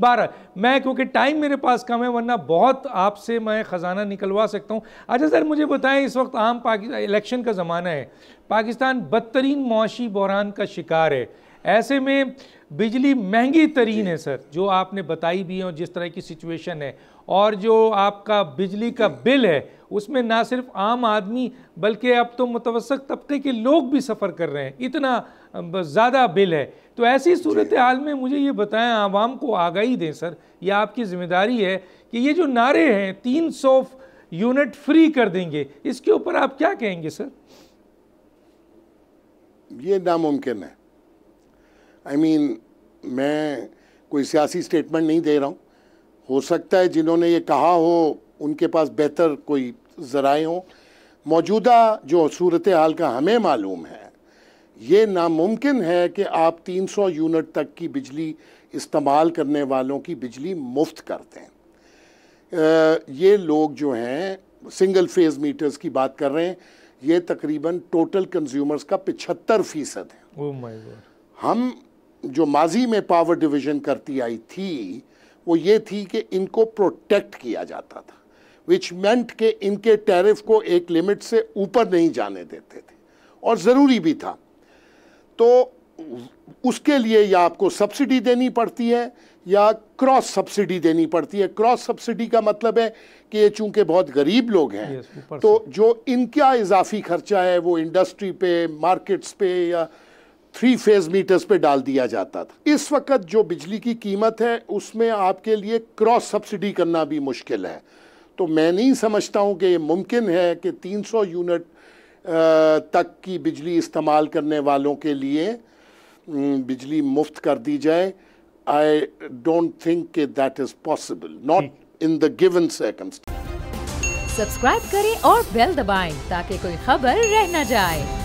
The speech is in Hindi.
बारह मैं क्योंकि टाइम मेरे पास कम है वरना बहुत आपसे मैं ख़जाना निकलवा सकता हूँ अच्छा सर मुझे बताएं इस वक्त आम पाकिस्तान इलेक्शन का ज़माना है पाकिस्तान बदतरीन मुशी बहरान का शिकार है ऐसे में बिजली महंगी तरीन है सर जो आपने बताई भी है और जिस तरह की सिचुएशन है और जो आपका बिजली का बिल है उसमें ना सिर्फ आम आदमी बल्कि अब तो मुतवसक तबके के लोग भी सफ़र कर रहे हैं इतना ज़्यादा बिल है तो ऐसी सूरत हाल में मुझे ये बताएं आवाम को आगाही दें सर यह आपकी ज़िम्मेदारी है कि ये जो नारे हैं तीन सौ यूनिट फ्री कर देंगे इसके ऊपर आप क्या कहेंगे सर ये नामुमकिन है आई I मीन mean, मैं कोई सियासी स्टेटमेंट नहीं दे रहा हूँ हो सकता है जिन्होंने ये कहा हो उनके पास बेहतर कोई ज़राए हों मौजूदा जो सूरत हाल का हमें मालूम है ये नामुमकिन है कि आप 300 यूनिट तक की बिजली इस्तेमाल करने वालों की बिजली मुफ्त कर दें ये लोग जो हैं सिंगल फेज़ मीटर्स की बात कर रहे हैं ये तकरीबन टोटल कंज्यूमर्स का पिछहत्तर फ़ीसद है oh हम जो माजी में पावर डिवीजन करती आई थी वो ये थी कि इनको प्रोटेक्ट किया जाता था विच मेंट के इनके टैरिफ को एक लिमिट से ऊपर नहीं जाने देते थे और ज़रूरी भी था तो उसके लिए या आपको सब्सिडी देनी पड़ती है या क्रॉस सब्सिडी देनी पड़ती है क्रॉस सब्सिडी का मतलब है कि ये चूंकि बहुत गरीब लोग हैं yes, तो जो इनका इजाफी खर्चा है वो इंडस्ट्री पे मार्केट्स पे या थ्री फेज मीटर्स पे डाल दिया जाता था इस वक्त जो बिजली की कीमत है उसमें आपके लिए क्रॉस सब्सिडी करना भी मुश्किल है तो मैं नहीं समझता हूँ कि ये मुमकिन है कि 300 यूनिट तक की बिजली इस्तेमाल करने वालों के लिए बिजली मुफ्त कर दी जाए आई डोंट थिंक कि that is possible not in the given second subscribe करें और बेल दबाएं ताकि कोई खबर रह न जाए